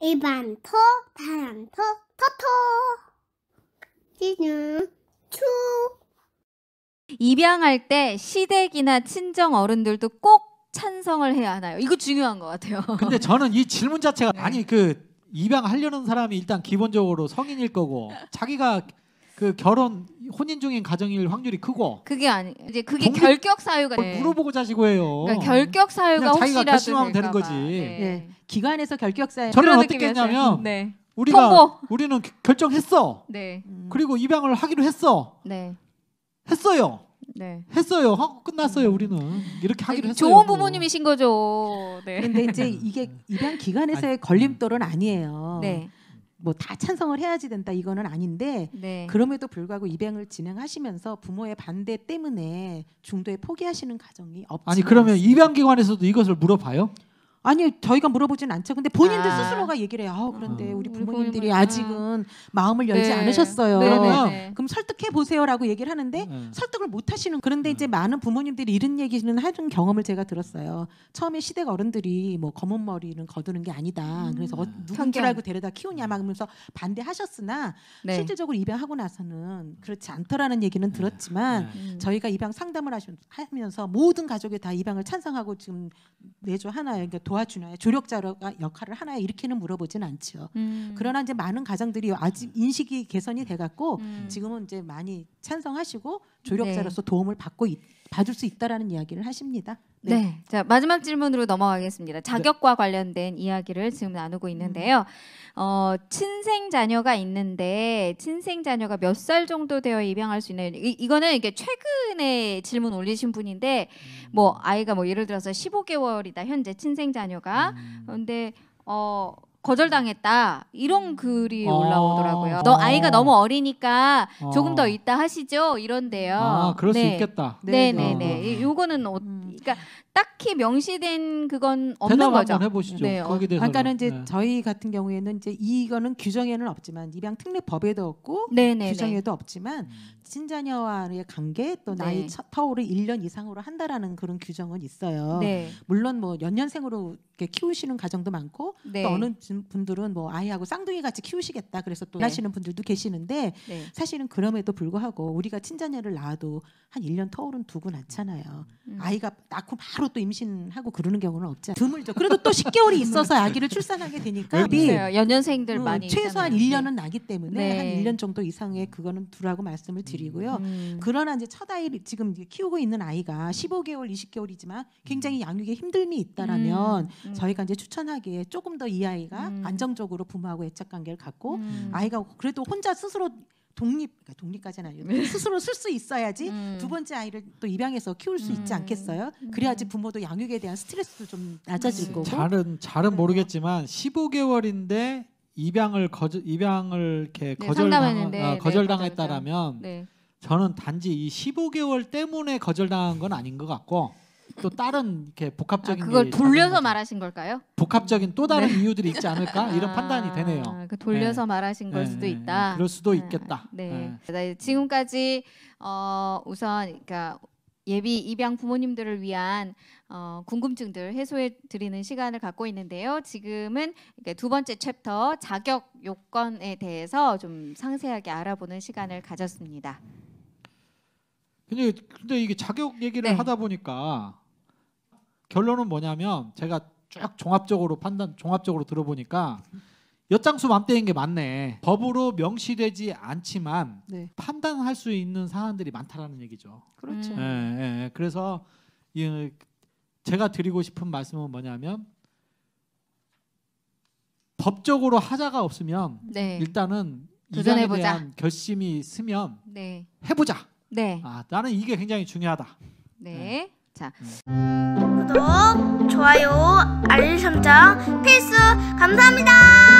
일반토, 바람토, 토토. 지는 추. 입양할 때 시댁이나 친정 어른들도 꼭 찬성을 해야 하나요? 이거 중요한 것 같아요. 근데 저는 이 질문 자체가 아니 네. 그 입양하려는 사람이 일단 기본적으로 성인일 거고 자기가 그 결혼 혼인 중인 가정일 확률이 크고 그게 아니 이제 그게 동기- 결격 사유가 그걸 네. 물어보고 자시고 해요. 그러니까 결격 사유가 그냥 자기가 결심하면 되는 거지. 봐. 네. 예. 기관에서 결격사에 저는 그런 어떻게 했냐면 네. 우리가 통보. 우리는 결정했어. 네. 음. 그리고 입양을 하기로 했어. 네. 했어요. 네. 했어요. 하고 끝났어요. 음. 우리는 이렇게 하기로 네, 했어요. 좋은 뭐. 부모님이신 거죠. 네. 근데 이제 이게 입양 기관에서의 걸림돌은 음. 아니에요. 네. 뭐다 찬성을 해야지 된다 이거는 아닌데 네. 그럼에도 불구하고 입양을 진행하시면서 부모의 반대 때문에 중도에 포기하시는 가정이 없지. 아니 그러면 입양 기관에서도 이것을 물어봐요? 아니 저희가 물어보진 않죠. 근데 본인들 아. 스스로가 얘기를 해요. 아, 그런데 음. 우리 부모님들이 아직은 아. 마음을 네. 열지 네. 않으셨어요. 네, 네, 그럼 설득해 보세요라고 얘기를 하는데 네. 설득을 못 하시는. 그런데 이제 많은 부모님들이 이런 얘기는 하는 경험을 제가 들었어요. 처음에 시댁 어른들이 뭐 검은 머리는 거두는 게 아니다. 음. 그래서 어, 누군지 알고 데려다 키우냐 막 하면서 반대하셨으나 실제적으로 입양하고 나서는 그렇지 않더라는 얘기는 들었지만 음. 저희가 입양 상담을 하시면서 모든 가족이 다 입양을 찬성하고 지금 내조 하나에 그러니까 도와 도와주나요? 조력자 로 역할을 하나요? 이렇게는 물어보진 않죠. 음. 그러나 이제 많은 가정들이 아직 음. 인식이 개선이 돼갖고 음. 지금은 이제 많이 찬성하시고 네. 조력자로서 네. 도움을 받고 있. 받을 수 있다라는 이야기를 하십니다. 네. 네. 자, 마지막 질문으로 넘어가겠습니다. 자격과 관련된 이야기를 지금 나누고 있는데요. 음. 어, 친생 자녀가 있는데 친생 자녀가 몇 살 정도 되어 입양할 수있나 이, 이거는 이게 최근에 질문 올리신 분인데 음. 뭐 아이가 뭐 예를 들어서 15개월이다 현재 친생 자녀가. 근데 음. 어 거절당했다 이런 음. 글이 아. 올라오더라고요. 너 아이가 너무 어리니까 조금 더 아. 있다 하시죠 이런데요. 아, 그럴 수 네. 있겠다. 네네네. 네네네. 요 그러니까 딱히 명시된 그건 없는 거죠. 해보시죠. 네, 어, 그러니까는 이제 네. 저희 같은 경우에는 이제 이거는 규정에는 없지만 입양 특례법에도 없고 네네네. 네, 네. 규정에도 없지만 친자녀와의 관계 또 네. 나이 네. 터울을 1년 이상으로 한다라는 그런 규정은 있어요. 네. 물론 뭐 연년생으로 키우시는 가정도 많고 또 어느 분들은 뭐 아이하고 쌍둥이 같이 키우시겠다 그래서 또 하시는 분들도 계시는데 사실은 그럼에도 불구하고 우리가 친자녀를 낳아도 한 1년 터울은 두고 낳잖아요. 음. 아이가 낳고 바로 또 임신하고 그러는 경우는 없잖아요. 드물죠. 그래도 또 10개월이 있어서 아기를 출산하게 되니까 우 네. 연년생들 음, 많이 최소한 있잖아요. 1년은 나기 때문에 네. 한 1년 정도 이상의 그거는 두라고 말씀을 드리고요. 음. 그러나 이제 첫 아이를 지금 키우고 있는 아이가 15개월, 20개월이지만 음. 굉장히 양육에 힘듦이 있다라면 음. 음. 저희가 이제 추천하기에 조금 더 이 아이가 음. 안정적으로 부모하고 애착 관계를 갖고 아이가 그래도 혼자 스스로 독립 그러니까 독립까지는 아니고 네. 스스로 쓸 수 있어야지 음. 두 번째 아이를 또 입양해서 키울 수 있지 음. 않겠어요? 음. 그래야지 부모도 양육에 대한 스트레스도 좀 낮아질 거고. 음. 잘은 잘은 모르겠지만 15개월인데 입양을 거절 입양을 이렇게 네, 거절당 어, 아, 네, 거절당했다라면 네. 저는 단지 이 15개월 때문에 거절당한 건 아닌 것 같고 또 다른 이렇게 복합적인 아, 그걸 돌려서 말하신 걸까요? 복합적인 또 다른 네. 이유들이 있지 않을까 이런 아, 판단이 되네요. 그 돌려서 네. 말하신 걸 네. 수도 네, 있다. 네. 그럴 수도 네. 있겠다. 네. 지금까지 어, 우선 그러니까 예비 입양 부모님들을 위한 어, 궁금증들 해소해 드리는 시간을 갖고 있는데요. 지금은 두 번째 챕터 자격 요건에 대해서 좀 상세하게 알아보는 시간을 가졌습니다. 근데, 근데 이게 자격 얘기를 네. 하다 보니까 결론은 뭐냐면 제가 쭉 종합적으로 판단 종합적으로 들어보니까 엿장수 맘때인 게 맞네. 법으로 명시되지 않지만 네. 판단할 수 있는 사안들이 많다라는 얘기죠. 그렇죠. 음. 예, 예, 그래서 이 제가 드리고 싶은 말씀은 뭐냐면 법적으로 하자가 없으면 네. 일단은 이전에 대한 결심이 있으면 네. 해보자. 네. 아, 나는 이게 굉장히 중요하다. 네. 네. 자. 음. 구독, 좋아요, 알림 설정 필수 감사합니다.